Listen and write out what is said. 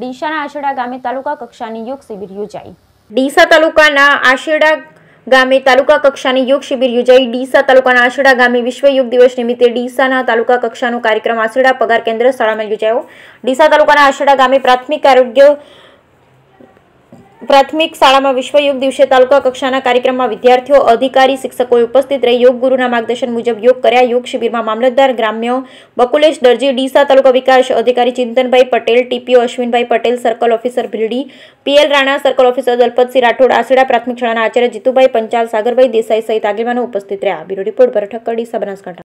ડીસાના આશેડા ગામે તાલુકા કક્ષાની યોગ શિબિર યોજાઈ ડીસા તાલુકાના આશેડા ગામે તાલુકા કક્ષાની યોગ શિબિર યોજાઈ ડીસા તાલુકાના આશડા ગામે વિશ્વ યોગ દિવસ નિમિત્તે ડીસાના તાલુકા કક્ષાનો કાર્યક્રમ આશડા પગાર કેન્દ્ર શાળામાં યોજાયો ડીસા તાલુકાના આશડા ગામે પ્રાથમિક આરોગ્ય પ્રાથમિક શાળામાં વિશ્વ યોગ દિવસે તાલુકા કક્ષાના કાર્યક્રમમાં વિદ્યાર્થીઓ અધિકારી શિક્ષકોએ ઉપસ્થિત રહી યોગ ગુરુના માર્ગદર્શન મુજબ યોગ કર્યા યોગ શિબિરમાં મામલતદાર ગ્રામ્ય બકુલેશ દરજી ડીસા તાલુકા વિકાસ અધિકારી Chintanbhai Patel TPO Ashwinbhai Patel circle officer Bhildi PL Rana circle officer Dalpatsinh Rathod Asada પ્રાથમિક શાળાના આચાર્ય જીતુભાઈ પંચાલ સાગરભાઈ દેસાઈ સહિત આગેવાનો ઉપસ્થિત રહ્યા બ્યુરો રિપોર્ટ ભરઠક્કર ડીસા બનાસકાંઠા